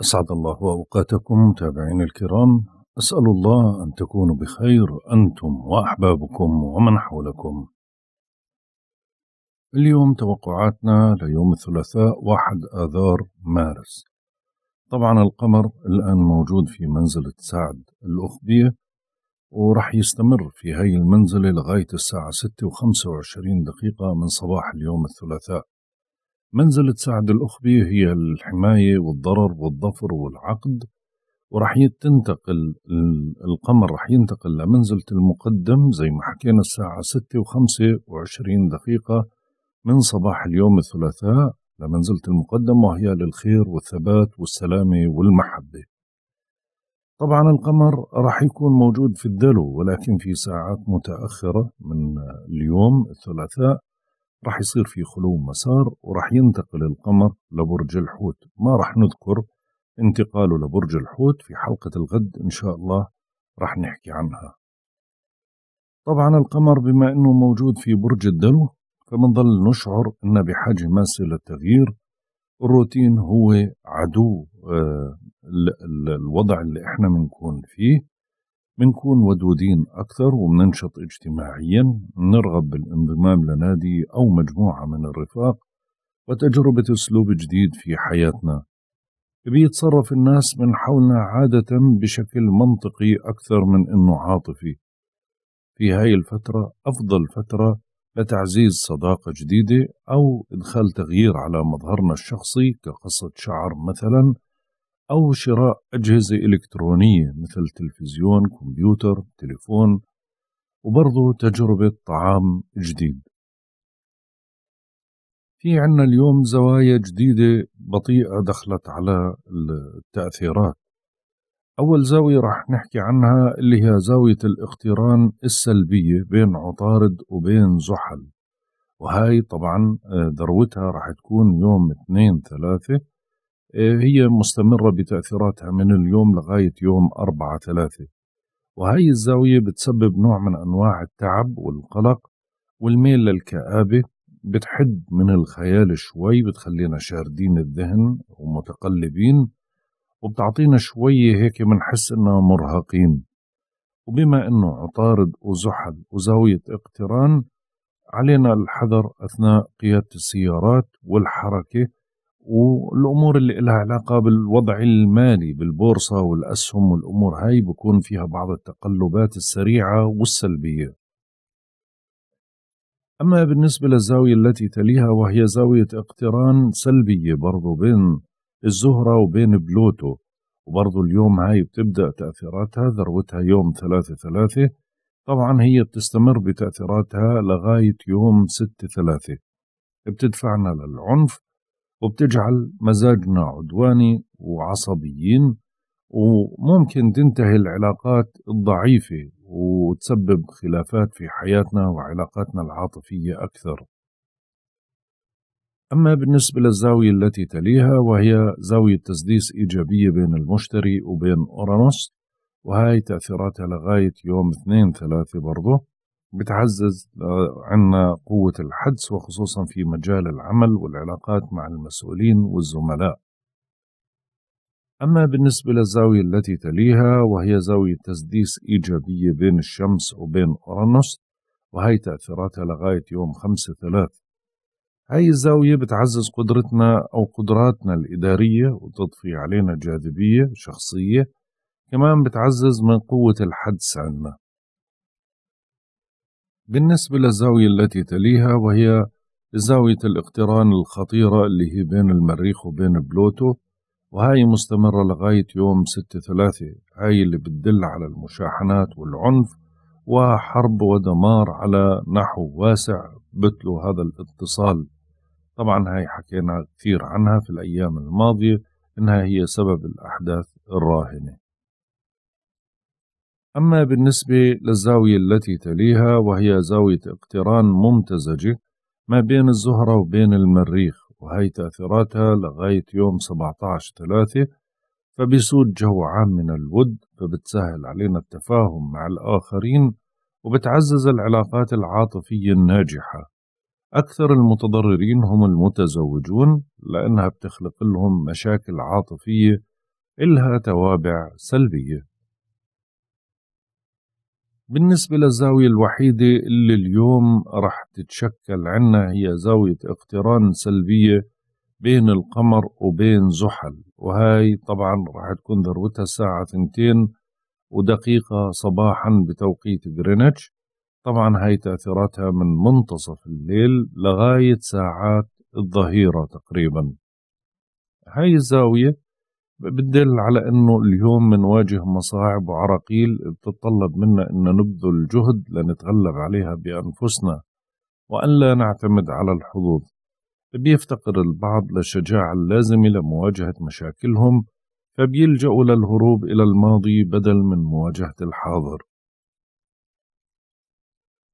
أسعد الله وأوقاتكم متابعين الكرام أسأل الله أن تكونوا بخير أنتم وأحبابكم ومن حولكم اليوم توقعاتنا ليوم الثلاثاء واحد آذار مارس طبعا القمر الآن موجود في منزلة سعد الأخبية ورح يستمر في هاي المنزلة لغاية الساعة ستة وخمسة وعشرين دقيقة من صباح اليوم الثلاثاء منزلة سعد الأخبي هي الحماية والضرر والظفر والعقد ورح تنتقل القمر رح ينتقل لمنزلة المقدم زي ما حكينا الساعة ستة وخمسة وعشرين دقيقة من صباح اليوم الثلاثاء لمنزلة المقدم وهي للخير والثبات والسلامة والمحبة طبعا القمر رح يكون موجود في الدلو ولكن في ساعات متأخرة من اليوم الثلاثاء راح يصير في خلو مسار وراح ينتقل القمر لبرج الحوت ما راح نذكر انتقاله لبرج الحوت في حلقة الغد إن شاء الله راح نحكي عنها طبعا القمر بما أنه موجود في برج الدلو فمنظل نشعر أنه بحاجة ماسة للتغيير الروتين هو عدو آه، الوضع اللي احنا بنكون فيه بنكون ودودين أكثر وبننشط اجتماعيا نرغب بالانضمام لنادي أو مجموعة من الرفاق وتجربة أسلوب جديد في حياتنا بيتصرف الناس من حولنا عادة بشكل منطقي أكثر من أنه عاطفي في هاي الفترة أفضل فترة لتعزيز صداقة جديدة أو إدخال تغيير على مظهرنا الشخصي كقصة شعر مثلا أو شراء أجهزة إلكترونية مثل تلفزيون كمبيوتر تليفون وبرضه تجربة طعام جديد في عنا اليوم زوايا جديدة بطيئة دخلت على التأثيرات أول زاوية رح نحكي عنها اللي هي زاوية الاقتران السلبية بين عطارد وبين زحل وهاي طبعا آه، ذروتها رح تكون يوم 2 ثلاثة إيه، هي مستمرة بتأثيراتها من اليوم لغاية يوم أربعة ثلاثة وهي الزاوية بتسبب نوع من أنواع التعب والقلق والميل للكآبة بتحد من الخيال شوي بتخلينا شاردين الذهن ومتقلبين وبتعطينا شوية هيك منحس إننا مرهقين وبما إنه عطارد وزحل وزاوية اقتران علينا الحذر أثناء قيادة السيارات والحركة والامور اللي لها علاقه بالوضع المالي بالبورصه والاسهم والامور هاي بكون فيها بعض التقلبات السريعه والسلبيه. اما بالنسبه للزاويه التي تليها وهي زاويه اقتران سلبيه برضو بين الزهره وبين بلوتو وبرضو اليوم هاي بتبدا تاثيراتها ذروتها يوم ثلاثة ثلاثة طبعا هي بتستمر بتاثيراتها لغايه يوم ستة ثلاثة بتدفعنا للعنف وبتجعل مزاجنا عدواني وعصبيين وممكن تنتهي العلاقات الضعيفة وتسبب خلافات في حياتنا وعلاقاتنا العاطفية أكثر أما بالنسبة للزاوية التي تليها وهي زاوية تسديس إيجابية بين المشتري وبين أورانوس وهي تأثيراتها لغاية يوم 2 3 برضه بتعزز آه، عنا قوة الحدس وخصوصا في مجال العمل والعلاقات مع المسؤولين والزملاء أما بالنسبة للزاوية التي تليها وهي زاوية تسديس إيجابية بين الشمس وبين أورانوس وهي تأثيراتها لغاية يوم 5 3 هاي الزاوية بتعزز قدرتنا أو قدراتنا الإدارية وتضفي علينا جاذبية شخصية كمان بتعزز من قوة الحدس عنا بالنسبة للزاوية التي تليها وهي زاوية الاقتران الخطيرة اللي هي بين المريخ وبين بلوتو وهاي مستمرة لغاية يوم ستة ثلاثة هاي اللي بتدل على المشاحنات والعنف وحرب ودمار على نحو واسع بتلو هذا الاتصال طبعا هاي حكينا كثير عنها في الأيام الماضية إنها هي سبب الأحداث الراهنة أما بالنسبة للزاوية التي تليها وهي زاوية اقتران ممتزجة ما بين الزهرة وبين المريخ وهي تأثيراتها لغاية يوم 17 3 فبيسود جو عام من الود فبتسهل علينا التفاهم مع الآخرين وبتعزز العلاقات العاطفية الناجحة أكثر المتضررين هم المتزوجون لأنها بتخلق لهم مشاكل عاطفية إلها توابع سلبية بالنسبة للزاوية الوحيدة اللي اليوم رح تتشكل عنا هي زاوية اقتران سلبية بين القمر وبين زحل وهاي طبعا رح تكون ذروتها الساعة ثنتين ودقيقة صباحا بتوقيت غرينتش طبعا هاي تأثيراتها من منتصف الليل لغاية ساعات الظهيرة تقريبا هاي الزاوية بتدل على انه اليوم بنواجه مصاعب وعراقيل بتتطلب منا ان نبذل جهد لنتغلب عليها بانفسنا وان لا نعتمد على الحظوظ بيفتقر البعض للشجاعة اللازمة لمواجهة مشاكلهم فبيلجأوا للهروب إلى الماضي بدل من مواجهة الحاضر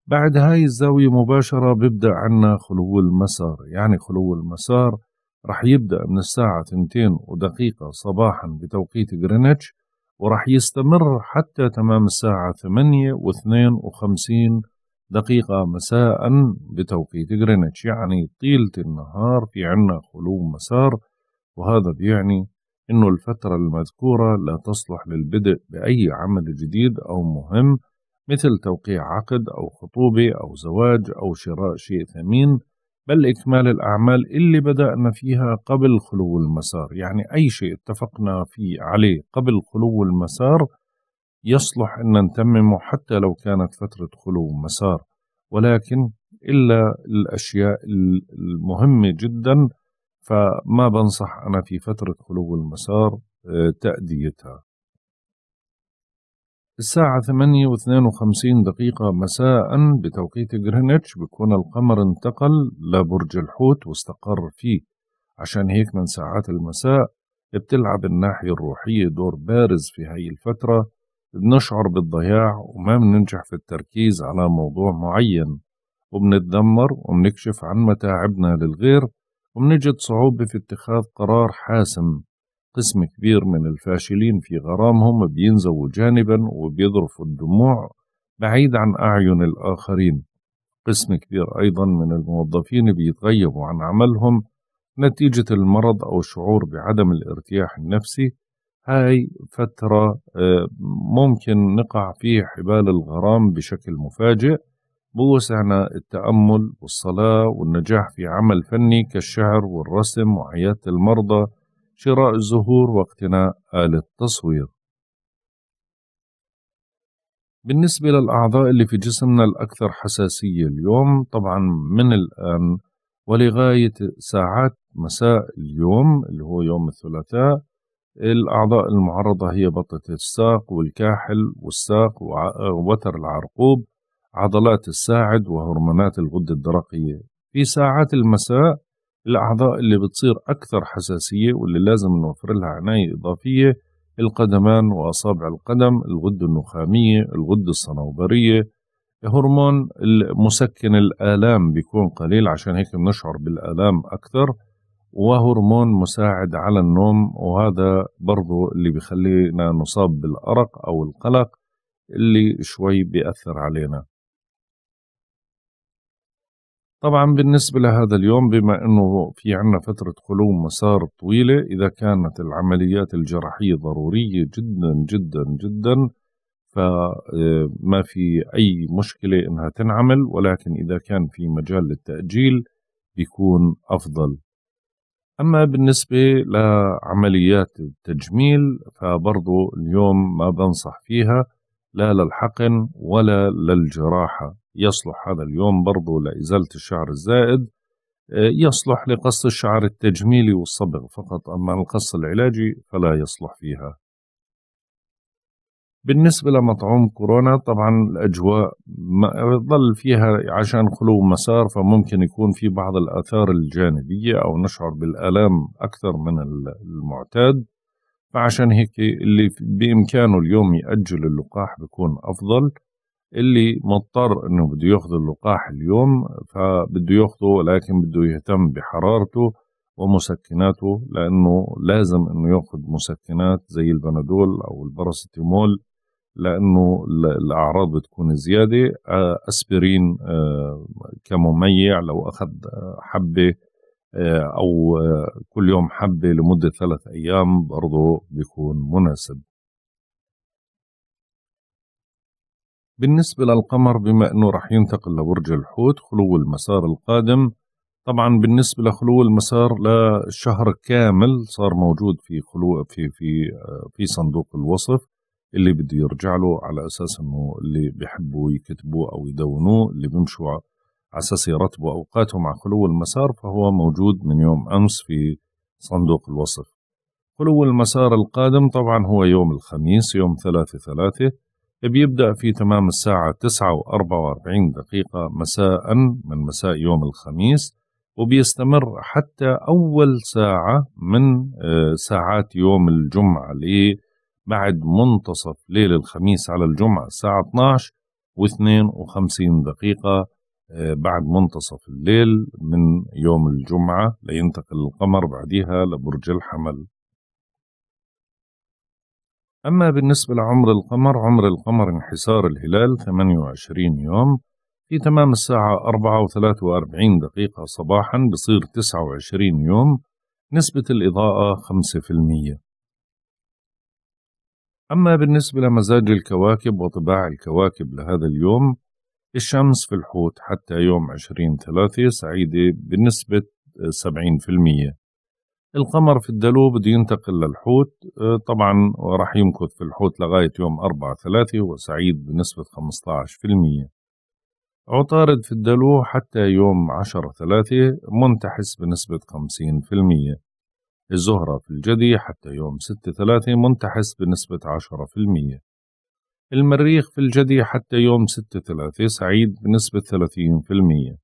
بعد هاي الزاوية مباشرة بيبدأ عنا خلو المسار يعني خلو المسار رح يبدأ من الساعة 2 ودقيقة صباحا بتوقيت غرينتش ورح يستمر حتى تمام الساعة 8 و52 دقيقة مساء بتوقيت غرينتش يعني طيلة النهار في عنا خلو مسار وهذا بيعني أنه الفترة المذكورة لا تصلح للبدء بأي عمل جديد أو مهم مثل توقيع عقد أو خطوبة أو زواج أو شراء شيء ثمين بل إكمال الأعمال اللي بدأنا فيها قبل خلو المسار يعني أي شيء اتفقنا فيه عليه قبل خلو المسار يصلح أن نتممه حتى لو كانت فترة خلو مسار ولكن إلا الأشياء المهمة جدا فما بنصح أنا في فترة خلو المسار آه، تأديتها الساعة ثمانية واثنان وخمسين دقيقة مساء بتوقيت جرينتش بيكون القمر انتقل لبرج الحوت واستقر فيه عشان هيك من ساعات المساء بتلعب الناحية الروحية دور بارز في هاي الفترة بنشعر بالضياع وما بننجح في التركيز على موضوع معين وبنتذمر وبنكشف عن متاعبنا للغير وبنجد صعوبة في اتخاذ قرار حاسم قسم كبير من الفاشلين في غرامهم بينزووا جانبا وبيذرفوا الدموع بعيد عن أعين الآخرين قسم كبير أيضا من الموظفين بيتغيبوا عن عملهم نتيجة المرض أو الشعور بعدم الارتياح النفسي هاي فترة آه، ممكن نقع في حبال الغرام بشكل مفاجئ بوسعنا التأمل والصلاة والنجاح في عمل فني كالشعر والرسم وعيادة المرضى شراء الزهور واقتناء آلة تصوير بالنسبة للأعضاء اللي في جسمنا الأكثر حساسية اليوم طبعا من الآن ولغاية ساعات مساء اليوم اللي هو يوم الثلاثاء الأعضاء المعرضة هي بطة الساق والكاحل والساق ووتر العرقوب عضلات الساعد وهرمونات الغدة الدرقية في ساعات المساء الأعضاء اللي بتصير أكثر حساسية واللي لازم نوفر لها عناية إضافية القدمان وأصابع القدم الغدة النخامية الغدة الصنوبرية هرمون المسكن الآلام بيكون قليل عشان هيك بنشعر بالآلام أكثر وهرمون مساعد على النوم وهذا برضو اللي بيخلينا نصاب بالأرق أو القلق اللي شوي بيأثر علينا طبعا بالنسبة لهذا اليوم بما أنه في عنا فترة خلو مسار طويلة إذا كانت العمليات الجراحية ضرورية جدا جدا جدا فما آه، في أي مشكلة إنها تنعمل ولكن إذا كان في مجال للتأجيل بيكون أفضل أما بالنسبة لعمليات التجميل فبرضو اليوم ما بنصح فيها لا للحقن ولا للجراحة يصلح هذا اليوم برضه لإزالة الشعر الزائد آه، يصلح لقص الشعر التجميلي والصبغ فقط أما القص العلاجي فلا يصلح فيها بالنسبة لمطعوم كورونا طبعا الأجواء ظل فيها عشان خلو مسار فممكن يكون في بعض الآثار الجانبية أو نشعر بالآلام أكثر من المعتاد فعشان هيك اللي بإمكانه اليوم يأجل اللقاح بيكون أفضل اللي مضطر انه بده ياخذ اللقاح اليوم فبده ياخذه لكن بده يهتم بحرارته ومسكناته لانه لازم انه ياخذ مسكنات زي البنادول او الباراسيتامول لانه الاعراض بتكون زياده آه، اسبرين آه، كمميع لو اخذ آه، حبه او كل يوم حبه لمده ثلاث ايام برضه بيكون مناسب بالنسبة للقمر بما أنه رح ينتقل لبرج الحوت خلو المسار القادم طبعا بالنسبة لخلو المسار لشهر كامل صار موجود في خلو في في آه، في صندوق الوصف اللي بده يرجع له على أساس أنه اللي بيحبوا يكتبوه أو يدونوه اللي بيمشوا على أساس يرتبوا أوقاتهم مع خلو المسار فهو موجود من يوم أمس في صندوق الوصف خلو المسار القادم طبعا هو يوم الخميس يوم ثلاثة ثلاثة بيبدأ في تمام الساعة 9 و44 دقيقة مساء من مساء يوم الخميس وبيستمر حتى أول ساعة من آه، ساعات يوم الجمعة بعد منتصف ليل الخميس على الجمعة الساعة 12 و52 دقيقة آه، بعد منتصف الليل من يوم الجمعة لينتقل القمر بعدها لبرج الحمل أما بالنسبة لعمر القمر عمر القمر انحسار الهلال 28 يوم في تمام الساعة 4 و 43 دقيقة صباحا بصير 29 يوم نسبة الإضاءة 5% أما بالنسبة لمزاج الكواكب وطباع الكواكب لهذا اليوم الشمس في الحوت حتى يوم 20 ثلاثة سعيدة بنسبة 70% القمر في الدلو بده ينتقل للحوت آه، طبعا راح يمكث في الحوت لغاية يوم أربعة ثلاثة هو سعيد بنسبة خمسة عشر في المية عطارد في الدلو حتى يوم عشرة ثلاثة منتحس بنسبة خمسين في المية الزهرة في الجدي حتى يوم ستة ثلاثة منتحس بنسبة عشرة في المية المريخ في الجدي حتى يوم ستة ثلاثة سعيد بنسبة ثلاثين في المية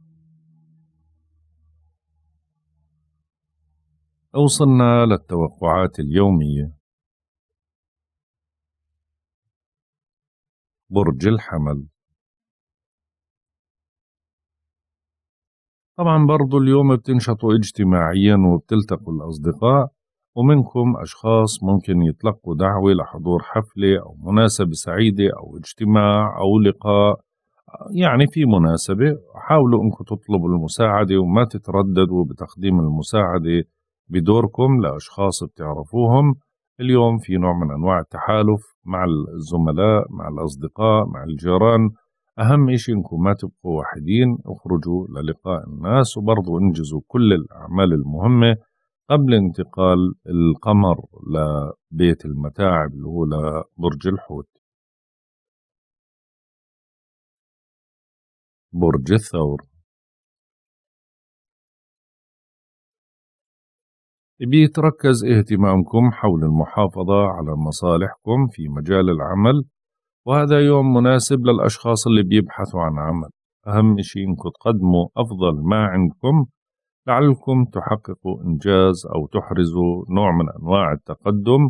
وصلنا للتوقعات اليومية برج الحمل طبعا برضو اليوم بتنشطوا اجتماعيا وبتلتقوا الأصدقاء ومنكم أشخاص ممكن يتلقوا دعوة لحضور حفلة أو مناسبة سعيدة أو اجتماع أو لقاء يعني في مناسبة حاولوا أنكم تطلبوا المساعدة وما تترددوا بتقديم المساعدة بدوركم لأشخاص بتعرفوهم اليوم في نوع من أنواع التحالف مع الزملاء مع الأصدقاء مع الجيران أهم شيء إنكم ما تبقوا وحيدين اخرجوا للقاء الناس وبرضو انجزوا كل الأعمال المهمة قبل انتقال القمر لبيت المتاعب اللي هو لبرج الحوت برج الثور بيتركز اهتمامكم حول المحافظة على مصالحكم في مجال العمل وهذا يوم مناسب للأشخاص اللي بيبحثوا عن عمل أهم شيء إنكم تقدموا أفضل ما عندكم لعلكم تحققوا إنجاز أو تحرزوا نوع من أنواع التقدم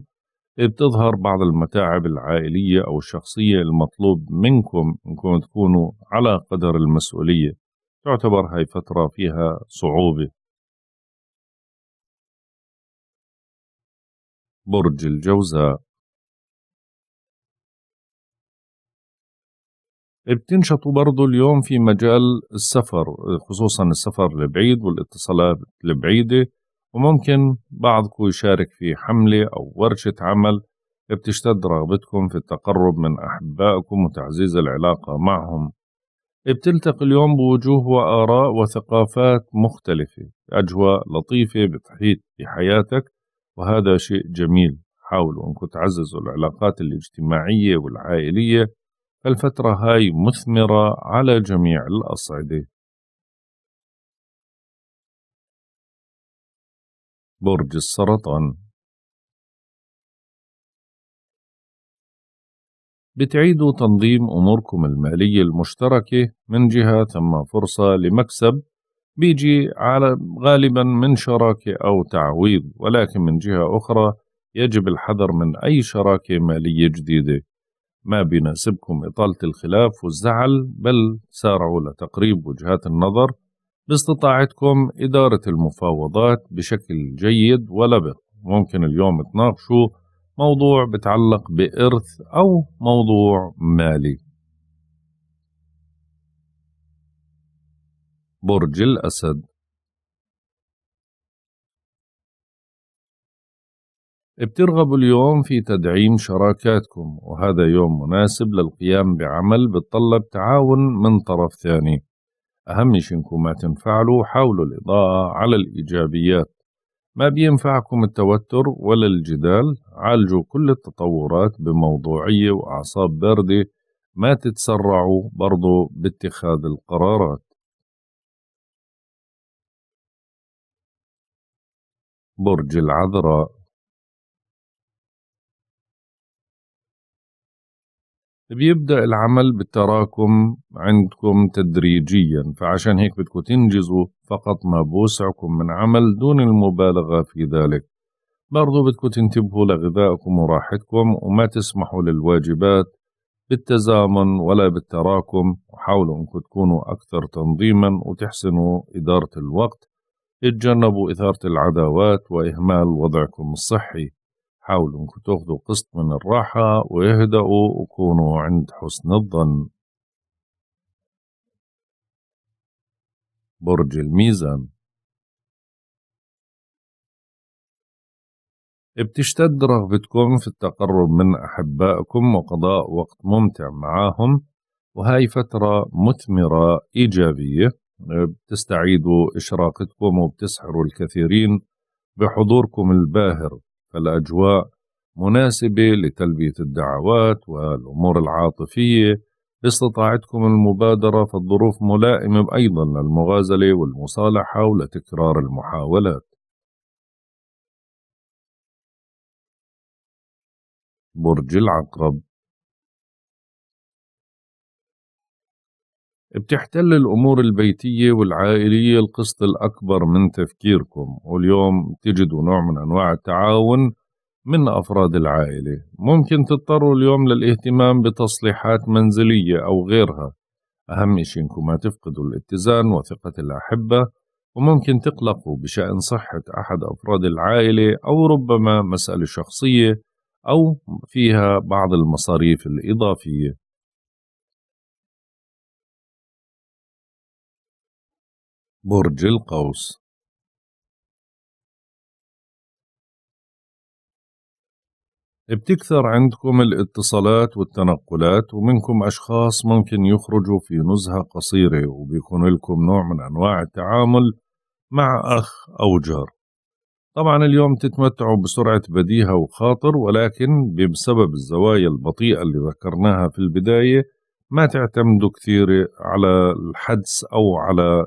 بتظهر بعض المتاعب العائلية أو الشخصية المطلوب منكم إنكم تكونوا على قدر المسؤولية تعتبر هاي فترة فيها صعوبة برج الجوزاء بتنشطوا برضو اليوم في مجال السفر خصوصا السفر البعيد والاتصالات البعيدة وممكن بعضكم يشارك في حملة أو ورشة عمل بتشتد رغبتكم في التقرب من أحبائكم وتعزيز العلاقة معهم بتلتقي اليوم بوجوه وآراء وثقافات مختلفة أجواء لطيفة بتحيط بحياتك وهذا شيء جميل حاولوا أنكم تعززوا العلاقات الاجتماعية والعائلية فالفترة هاي مثمرة على جميع الأصعدة برج السرطان بتعيدوا تنظيم أموركم المالية المشتركة من جهة ثم فرصة لمكسب بيجي على غالبا من شراكة أو تعويض ولكن من جهة أخرى يجب الحذر من أي شراكة مالية جديدة ما بيناسبكم إطالة الخلاف والزعل بل سارعوا لتقريب وجهات النظر باستطاعتكم إدارة المفاوضات بشكل جيد ولبق ممكن اليوم تناقشوا موضوع بتعلق بإرث أو موضوع مالي برج الأسد بترغبوا اليوم في تدعيم شراكاتكم وهذا يوم مناسب للقيام بعمل بتطلب تعاون من طرف ثاني أهم شي انكم ما تنفعلوا حاولوا الإضاءة على الإيجابيات ما بينفعكم التوتر ولا الجدال عالجوا كل التطورات بموضوعية وأعصاب باردة ما تتسرعوا برضو باتخاذ القرارات برج العذراء بيبدأ العمل بالتراكم عندكم تدريجيا فعشان هيك بدكم تنجزوا فقط ما بوسعكم من عمل دون المبالغة في ذلك برضو بدكم تنتبهوا لغذائكم وراحتكم وما تسمحوا للواجبات بالتزامن ولا بالتراكم وحاولوا انكم تكونوا أكثر تنظيما وتحسنوا إدارة الوقت اتجنبوا إثارة العداوات وإهمال وضعكم الصحي حاولوا أنكم تاخذوا قسط من الراحة ويهدأوا وكونوا عند حسن الظن برج الميزان بتشتد رغبتكم في التقرب من أحبائكم وقضاء وقت ممتع معاهم وهاي فترة مثمرة إيجابية بتستعيدوا إشراقتكم وبتسحروا الكثيرين بحضوركم الباهر فالأجواء مناسبة لتلبية الدعوات والأمور العاطفية باستطاعتكم المبادرة فالظروف ملائمة أيضا للمغازلة والمصالحة ولتكرار المحاولات برج العقرب بتحتل الأمور البيتية والعائلية القسط الأكبر من تفكيركم واليوم تجدوا نوع من أنواع التعاون من أفراد العائلة ممكن تضطروا اليوم للاهتمام بتصليحات منزلية أو غيرها أهم شيء إنكم ما تفقدوا الاتزان وثقة الأحبة وممكن تقلقوا بشأن صحة أحد أفراد العائلة أو ربما مسألة شخصية أو فيها بعض المصاريف الإضافية برج القوس بتكثر عندكم الاتصالات والتنقلات ومنكم أشخاص ممكن يخرجوا في نزهة قصيرة وبيكون لكم نوع من أنواع التعامل مع أخ أو جار طبعا اليوم تتمتعوا بسرعة بديهة وخاطر ولكن بسبب الزوايا البطيئة اللي ذكرناها في البداية ما تعتمدوا كثير على الحدس أو على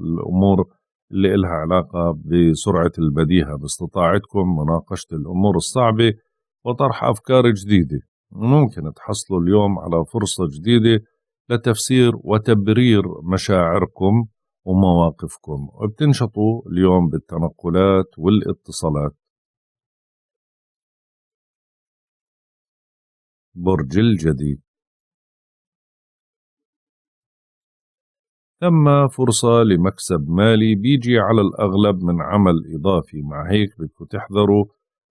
الأمور اللي إلها علاقة بسرعة البديهة باستطاعتكم مناقشة الأمور الصعبة وطرح أفكار جديدة ممكن تحصلوا اليوم على فرصة جديدة لتفسير وتبرير مشاعركم ومواقفكم وبتنشطوا اليوم بالتنقلات والاتصالات برج الجديد ثم فرصة لمكسب مالي بيجي على الأغلب من عمل إضافي مع هيك بدكم تحذروا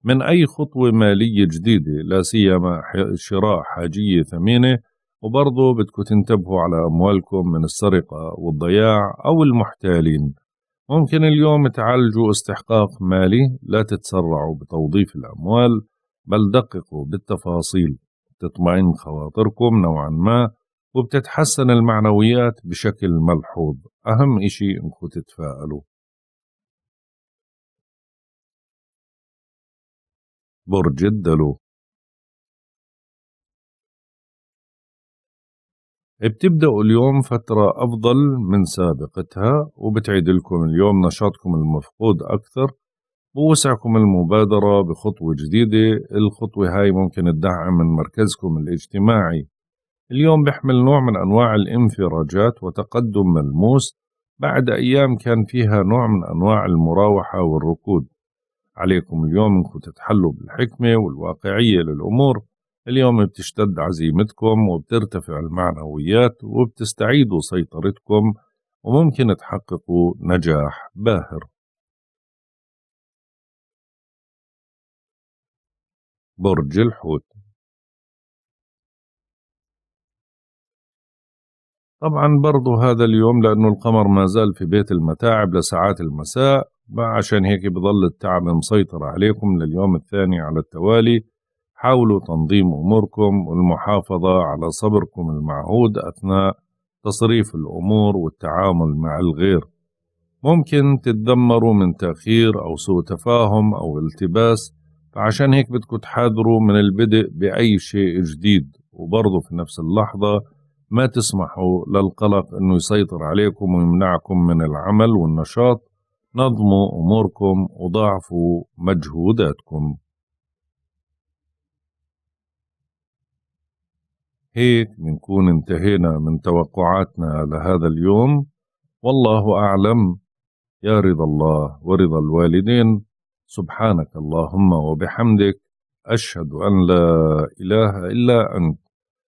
من أي خطوة مالية جديدة لا سيما شراء حاجية ثمينة وبرضه بدكم تنتبهوا على أموالكم من السرقة والضياع أو المحتالين ممكن اليوم تعالجوا استحقاق مالي لا تتسرعوا بتوظيف الأموال بل دققوا بالتفاصيل تطمئن خواطركم نوعا ما وبتتحسن المعنويات بشكل ملحوظ أهم إشي انكم تتفائلوا برج الدلو بتبدأوا اليوم فترة أفضل من سابقتها وبتعيد لكم اليوم نشاطكم المفقود أكثر ووسعكم المبادرة بخطوة جديدة الخطوة هاي ممكن تدعم من مركزكم الاجتماعي اليوم بيحمل نوع من أنواع الانفراجات وتقدم ملموس بعد أيام كان فيها نوع من أنواع المراوحة والركود عليكم اليوم انكم تتحلوا بالحكمة والواقعية للأمور اليوم بتشتد عزيمتكم وبترتفع المعنويات وبتستعيدوا سيطرتكم وممكن تحققوا نجاح باهر برج الحوت طبعا برضو هذا اليوم لأنه القمر ما زال في بيت المتاعب لساعات المساء عشان هيك بضل التعب مسيطر عليكم لليوم الثاني على التوالي حاولوا تنظيم أموركم والمحافظة على صبركم المعهود أثناء تصريف الأمور والتعامل مع الغير ممكن تتدمروا من تأخير أو سوء تفاهم أو التباس فعشان هيك بدكم تحاذروا من البدء بأي شيء جديد وبرضه في نفس اللحظة ما تسمحوا للقلق أنه يسيطر عليكم ويمنعكم من العمل والنشاط نظموا أموركم وضاعفوا مجهوداتكم هيك بنكون انتهينا من توقعاتنا لهذا اليوم والله أعلم يا رضا الله ورضا الوالدين سبحانك اللهم وبحمدك أشهد أن لا إله إلا أنت